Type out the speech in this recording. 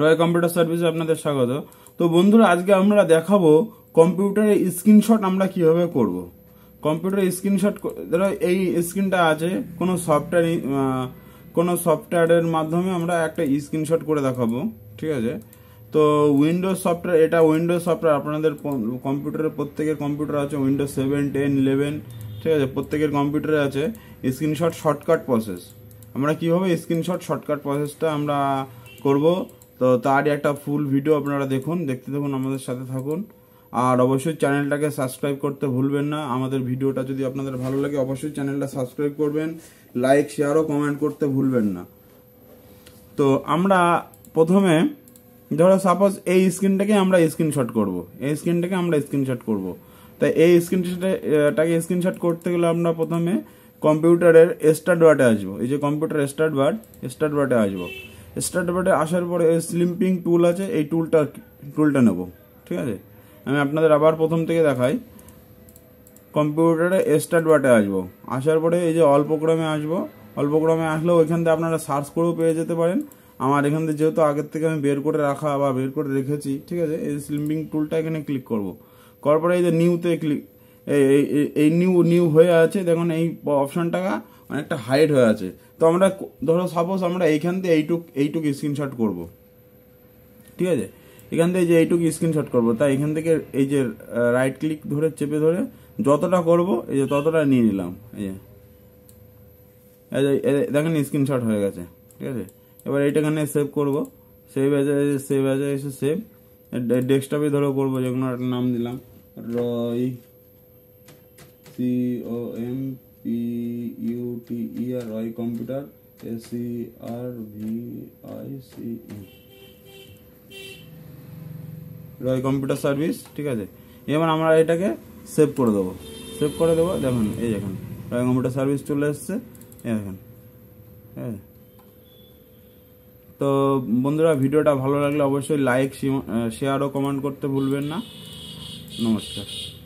রয় computer সার্ভিসে আপনাদের স্বাগত তো বন্ধুরা আজকে আমরা দেখাবো কম্পিউটারের স্ক্রিনশট আমরা কিভাবে করব। কম্পিউটার স্ক্রিনশট ধরো এই স্ক্রিনটা আছে কোনো সফটওয়্যার কোনো সফটওয়্যারের মাধ্যমে আমরা একটা স্ক্রিনশট করে দেখাবো ঠিক আছে তো উইন্ডোজ সফটওয়্যার এটা উইন্ডোজ সফটওয়্যার আপনাদের কম্পিউটারের প্রত্যেকের কম্পিউটার আছে উইন্ডোজ সেভেন টেন ইলেভেন ঠিক আছে প্রত্যেকের কম্পিউটারে আছে স্ক্রিনশট শর্টকাট প্রসেস আমরা কিভাবে স্ক্রিনশট শর্টকাট প্রসেসটা আমরা করব তো তারই একটা ফুল ভিডিও আপনারা দেখুন দেখতে দেখুন আমাদের সাথে থাকুন আর অবশ্যই চ্যানেলটাকে সাবস্ক্রাইব করতে ভুলবেন না আমাদের ভিডিওটা যদি আপনাদের ভালো লাগে অবশ্যই চ্যানেলটা সাবস্ক্রাইব করবেন লাইক শেয়ার ও কমেন্ট করতে ভুলবেন না তো আমরা প্রথমে ধরো সাপোজ এই স্ক্রিনটাকে আমরা স্ক্রিনশট করব এই স্ক্রিনটাকে আমরা স্ক্রিনশট করব তাই এই স্ক্রিনশটটাকে স্ক্রিনশট করতে গেলে আমরা প্রথমে কম্পিউটারের স্টার্ট বার্টে আসবো এই যে কম্পিউটার স্টার্ট বার্ট স্টার্ট বার্টে আসবো স্টার্ট বাটে আসার পরে স্লিম্পিং টুল আছে এই টুলটা টুলটা নেব ঠিক আছে আমি আপনাদের আবার প্রথম থেকে দেখাই কম্পিউটারে স্টার্ট বাটে আসবো আসার পরে এই যে অল্প ক্রমে আসবো অল্প ক্রমে আসলেও এখান থেকে আপনারা সার্চ করেও পেয়ে যেতে পারেন আমার এখান থেকে যেহেতু আগের থেকে আমি বের করে রাখা বা বের করে রেখেছি ঠিক আছে এই স্লিম্পিং টুলটা এখানে ক্লিক করব করার পরে এই যে নিউতে ক্লিক এই এই নিউ নিউ হয়ে আছে দেখুন এই অপশানটা অনেকটা হাইট হয়ে আছে তো আমরা ধরো সাপোজ আমরা এইখান দিয়ে এইটুক এইটুক স্ক্রিনশট করব ঠিক আছে এখান থেকে যে এইটুক স্ক্রিনশট করব তাই এখান থেকে এই যে রাইট ক্লিক ধরে চেপে ধরে যতটা করব এই যে ততটা নিয়ে নিলাম এই যে দেখেন স্ক্রিনশট হয়ে গেছে ঠিক আছে এবার এইটাখানে সেভ করব সেভ এজ সেভ আছে এসে সেভ ডেস্কটপে ধরো করবো যে কোনো একটা নাম দিলাম Roy C O M E U T E আর Y computer S E R V I C Roy computer service ঠিক আছে এবার আমরা এটাকে সেভ করে দেবো সেভ করে দেবো দেখুন এই দেখুন রয় কম্পিউটার সার্ভিস চলে এসছে এই দেখুন হ্যাঁ তো বন্ধুরা ভিডিওটা ভালো লাগলে অবশ্যই লাইক শেয়ার ও কমেন্ট করতে ভুলবেন না নমস্কার